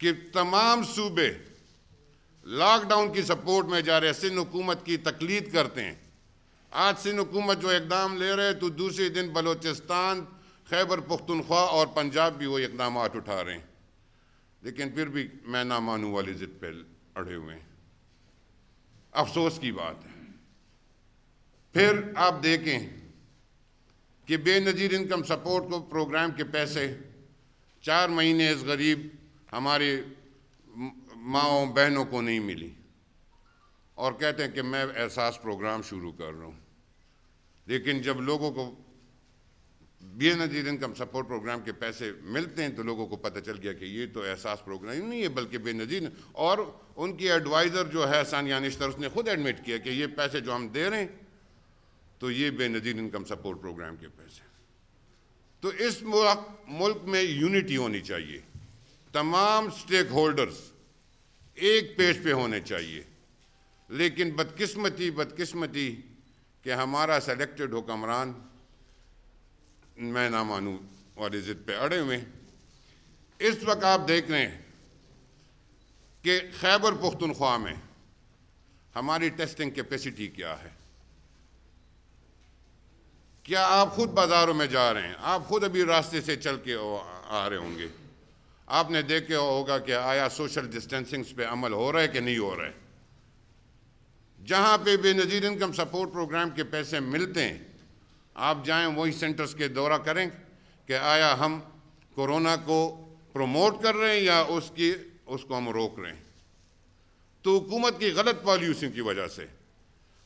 कि तमाम सूबे लॉकडाउन की सपोर्ट में जा रहे हैं सिंध हुकूमत की तकलीद करते हैं आज सिंध हुकूमत जो इकदाम ले रहे तो दूसरे दिन बलोचिस्तान खैबर पुख्तनख्वा और पंजाब भी वो इकदाम उठा रहे हैं लेकिन फिर भी मैं ना मानू वाली ज़िद पर अड़े हुए हैं अफसोस की बात है फिर आप देखें कि बेनज़ीर इनकम सपोर्ट को प्रोग्राम के पैसे चार महीने इस गरीब हमारी माओ बहनों को नहीं मिली और कहते हैं कि मैं एहसास प्रोग्राम शुरू कर रहा हूँ लेकिन जब लोगों को Benazir income support programme के पैसे मिलते हैं तो लोगों को पता चल गया कि ये तो एहसास प्रोग्राम नहीं है बल्कि बेनजीर और उनकी एडवाइज़र जो है सानिया निश्तर उसने खुद एडमिट किया कि ये पैसे जो हम दे रहे हैं तो ये बेनजीर इनकम सपोर्ट प्रोग्राम के पैसे तो इस मुल्क में यूनिटी होनी चाहिए तमाम स्टेक होल्डर्स एक पेज पे होने चाहिए लेकिन बदकिस्मती बदकिस्मती कि हमारा सेलेक्टेड हुक्मरान मैं ना मानूँ और इज्जत पे अड़े हुए इस वक्त आप देख रहे हैं कि खैबर पुख्तनख्वा में हमारी टेस्टिंग कैपेसिटी क्या है क्या आप खुद बाज़ारों में जा रहे हैं आप खुद अभी रास्ते से चल के आ रहे होंगे आपने देखे होगा कि आया सोशल डिस्टेंसिंग्स पे अमल हो रहा है कि नहीं हो रहा है जहाँ पे बेनज़ीर इनकम सपोर्ट प्रोग्राम के पैसे मिलते हैं आप जाएं वही सेंटर्स के दौरा करें कि आया हम कोरोना को प्रमोट कर रहे हैं या उसकी उसको हम रोक रहे हैं तो हुकूमत की गलत पॉलिसी की वजह से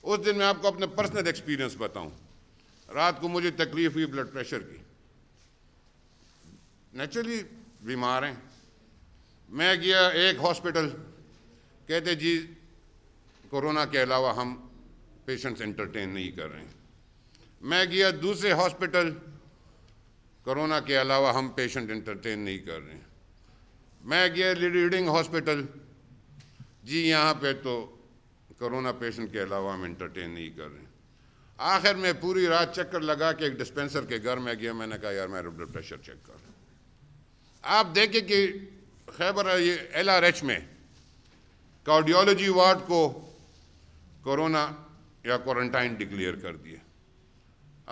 उस दिन मैं आपको अपने पर्सनल एक्सपीरियंस बताऊं रात को मुझे तकलीफ हुई ब्लड प्रेशर की नेचुरली बीमार हैं मैं गया एक हॉस्पिटल कहते जी कोरोना के अलावा हम पेशेंट्स एंटरटेन नहीं कर रहे हैं मैं गया दूसरे हॉस्पिटल कोरोना के अलावा हम पेशेंट एंटरटेन नहीं कर रहे हैं मैं गया रीडिंग हॉस्पिटल जी यहाँ पे तो कोरोना पेशेंट के अलावा हम एंटरटेन नहीं कर रहे हैं आखिर मैं पूरी रात चक्कर लगा के एक डिस्पेंसर के घर में गया मैंने कहा यार मैं ब्लड प्रेशर चेक कर रहा आप देखें कि खैबर एल आर एच में कार्डियोलॉजी वार्ड को कोरोना या क्वारंटाइन डिक्लेयर कर दिया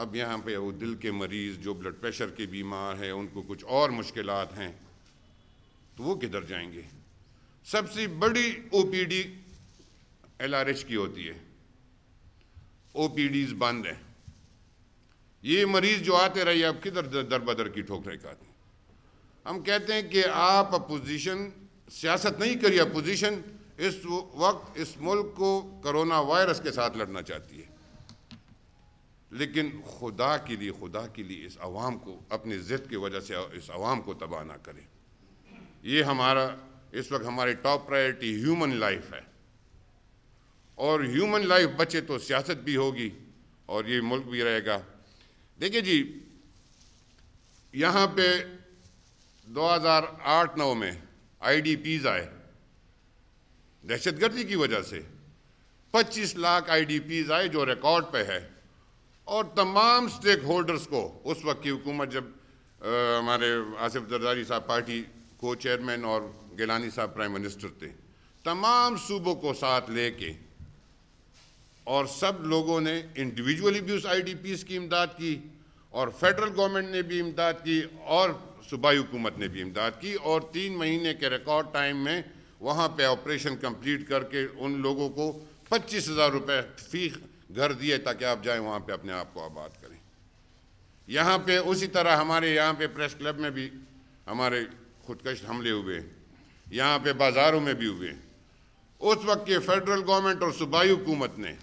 अब यहाँ पे वो दिल के मरीज़ जो ब्लड प्रेशर के बीमार हैं उनको कुछ और मुश्किल हैं तो वो किधर जाएंगे सबसे बड़ी ओपीडी एलआरएच की होती है ओपीडीज बंद हैं ये मरीज़ जो आते रहे अब किधर दर बदर की ठोकरें खाते हम कहते हैं कि आप अपोजिशन सियासत नहीं करिए अपोजिशन इस वक्त इस मुल्क को करोना वायरस के साथ लड़ना चाहती है लेकिन खुदा के लिए खुदा के लिए इस आवाम को अपनी ज़िद की वजह से इस आवाम को तबाह ना करें ये हमारा इस वक्त हमारी टॉप प्रायोरिटी ह्यूमन लाइफ है और ह्यूमन लाइफ बचे तो सियासत भी होगी और ये मुल्क भी रहेगा देखिए जी यहाँ पे 2008-9 में आईडीपीज आए दहशतगर्दी की वजह से 25 लाख आईडीपीज आए जो रिकॉर्ड पे है और तमाम स्टेक होल्डर्स को उस वक्त की हुकूमत जब हमारे आसिफ जरदारी साहब पार्टी को चेयरमैन और गिलानी साहब प्राइम मिनिस्टर थे तमाम सूबों को साथ लेके और सब लोगों ने इंडिविजुअली भी उस आईडीपीज की इमदाद की और फेडरल गवर्नमेंट ने भी इमदाद की और सूबाई हुकूमत ने भी इमदाद की और तीन महीने के रिकॉर्ड टाइम में वहाँ पे ऑपरेशन कंप्लीट करके उन लोगों को पच्चीस हज़ार रुपये फी घर दिए ताकि आप जाएं वहाँ पे अपने आप को आबाद करें यहाँ पे उसी तरह हमारे यहाँ पे प्रेस क्लब में भी हमारे खुदकश हमले हुए यहाँ पे बाज़ारों में भी हुए उस वक्त ये फेडरल गवर्नमेंट और सूबाई हुकूमत ने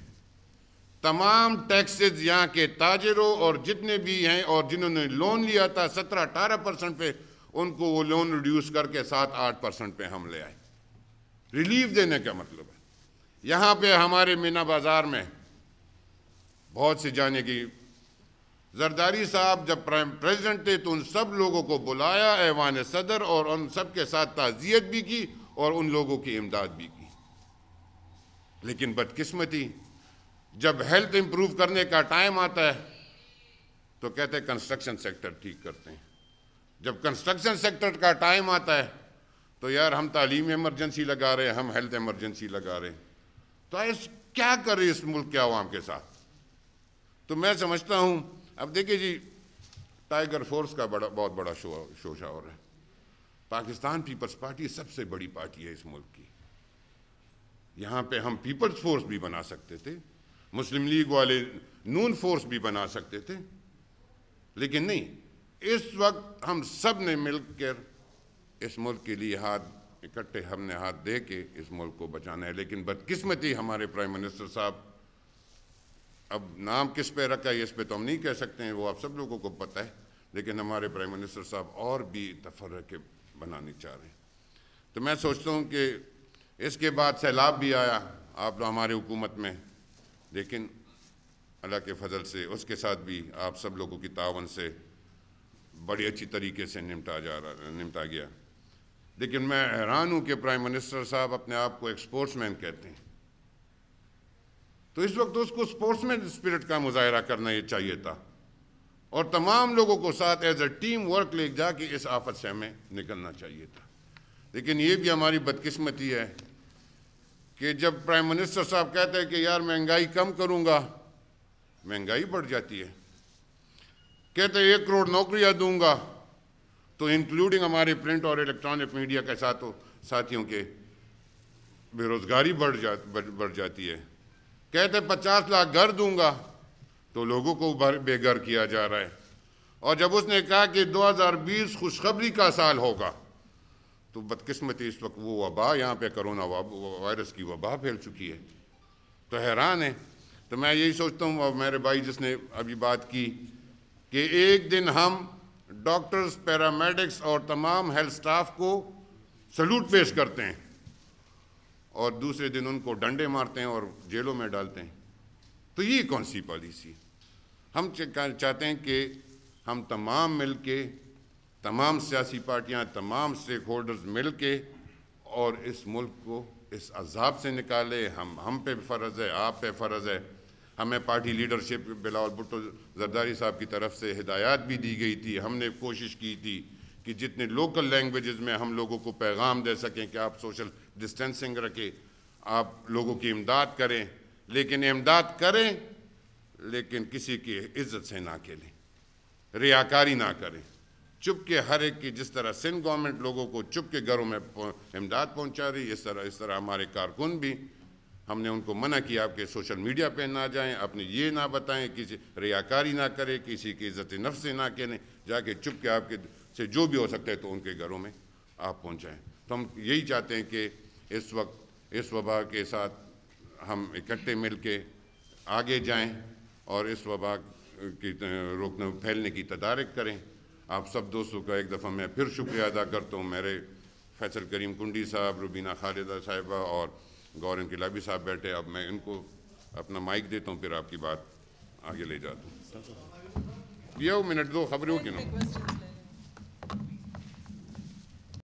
तमाम टैक्सेस यहाँ के ताजरों और जितने भी हैं और जिन्होंने लोन लिया था सत्रह अठारह परसेंट पे उनको वो लोन रिड्यूस करके सात आठ परसेंट पे हम ले आए रिलीफ देने का मतलब है यहाँ पे हमारे मीना बाज़ार में बहुत से जाने की जरदारी साहब जब प्रेसिडेंट थे तो उन सब लोगों को बुलाया ऐवान सदर और उन सब के साथ ताज़ियत भी की और उन लोगों की इमदाद भी की लेकिन बदकिस्मती जब हेल्थ इंप्रूव करने का टाइम आता है तो कहते हैं कंस्ट्रक्शन सेक्टर ठीक करते हैं जब कंस्ट्रक्शन सेक्टर का टाइम आता है तो यार हम तालीम एमरजेंसी लगा रहे हैं हम हेल्थ एमरजेंसी लगा रहे हैं तो इस क्या करें इस मुल्क के आवाम के साथ तो मैं समझता हूँ अब देखिए जी टाइगर फोर्स का बड़ा बहुत बड़ा शो शोशावर है पाकिस्तान पीपल्स पार्टी सबसे बड़ी पार्टी है इस मुल्क की यहाँ पे हम पीपल्स फोर्स भी बना सकते थे मुस्लिम लीग वाले नून फोर्स भी बना सकते थे लेकिन नहीं इस वक्त हम सब ने मिलकर इस मुल्क के लिए हाथ इकट्ठे हमने हाथ दे के इस मुल्क को बचाना है लेकिन बदकिस्मती हमारे प्राइम मिनिस्टर साहब अब नाम किस पे रखा है इस पे तो हम नहीं कह सकते हैं वो आप सब लोगों को पता है लेकिन हमारे प्राइम मिनिस्टर साहब और भी तफर के बनानी चाह रहे हैं तो मैं सोचता हूँ कि इसके बाद सैलाब भी आया आप तो हमारे हुकूमत में लेकिन अल्लाह के फजल से उसके साथ भी आप सब लोगों की तावन से बड़ी अच्छी तरीके से निपटा जा रहा निपटा गया लेकिन मैं हैरान हूँ कि प्राइम मिनिस्टर साहब अपने आप को एक स्पोर्ट्समैन कहते हैं तो इस वक्त उसको स्पोर्ट्समैन स्पिरिट का मुजाहरा करना ये चाहिए था और तमाम लोगों को साथ एज ए टीम वर्क ले जाके इस आफत से हमें निकलना चाहिए था लेकिन ये भी हमारी बदकिस्मती है कि जब प्राइम मिनिस्टर साहब कहते हैं कि यार महंगाई कम करूंगा महंगाई बढ़ जाती है कहते एक करोड़ नौकरियां दूंगा तो इंक्लूडिंग हमारे प्रिंट और इलेक्ट्रॉनिक मीडिया के साथ साथियों के बेरोजगारी बढ़ जा बढ़ जाती है कहते पचास लाख घर दूंगा तो लोगों को बेघर किया जा रहा है और जब उसने कहा कि 2020 खुशखबरी का साल होगा तो बदकस्मती इस वक्त वो वबा यहाँ पे करोना वायरस की वबा फैल चुकी है तो हैरान है तो मैं यही सोचता हूँ मेरे भाई जिसने अभी बात की कि एक दिन हम डॉक्टर्स पैरामेडिक्स और तमाम हेल्थ स्टाफ को सल्यूट पेश करते हैं और दूसरे दिन उनको डंडे मारते हैं और जेलों में डालते हैं तो ये कौन सी पॉलिसी हम चाहते हैं कि हम तमाम मिल के तमाम सियासी पार्टियाँ तमाम स्टेक होल्डर्स मिल के और इस मुल्क को इस अजाब से निकाले हम हम पे फ़र्ज़ है आप पे फ़र्ज़ है हमें पार्टी लीडरशिप बिलावल भुट्टो जरदारी साहब की तरफ से हिदायत भी दी गई थी हमने कोशिश की थी कि जितने लोकल लैंग्वेजेस में हम लोगों को पैगाम दे सकें कि आप सोशल डिस्टेंसिंग रखें आप लोगों की इमदाद करें लेकिन इमदाद करें लेकिन किसी की इज्जत से ना खेलें रियाकारी ना करें चुप के हर एक की जिस तरह सिंध गवर्नमेंट लोगों को चुप के घरों में इमदाद पहुंचा रही इस तरह इस तरह हमारे कारकुन भी हमने उनको मना किया आपके सोशल मीडिया पे ना जाएं अपने ये ना बताएं किसी रियाकारी ना करें किसी की इज्जत नफ से ना कहें जाके चुप के आपके से जो भी हो सकता है तो उनके घरों में आप पहुँचाएँ तो हम यही चाहते हैं कि इस वक्त इस वबा के साथ हम इकट्ठे मिल के आगे जाएँ और इस वबा की रोकने फैलने की तदारक करें आप सब दोस्तों का एक दफ़ा मैं फिर शुक्रिया अदा करता हूँ मेरे फैसल करीम कुंडी साहब रुबीना खालिदा साहिबा और गौर इनकलाबी साहब बैठे अब मैं इनको अपना माइक देता हूँ फिर आपकी बात आगे ले जाता हूँ ये मिनट दो खबरों की ना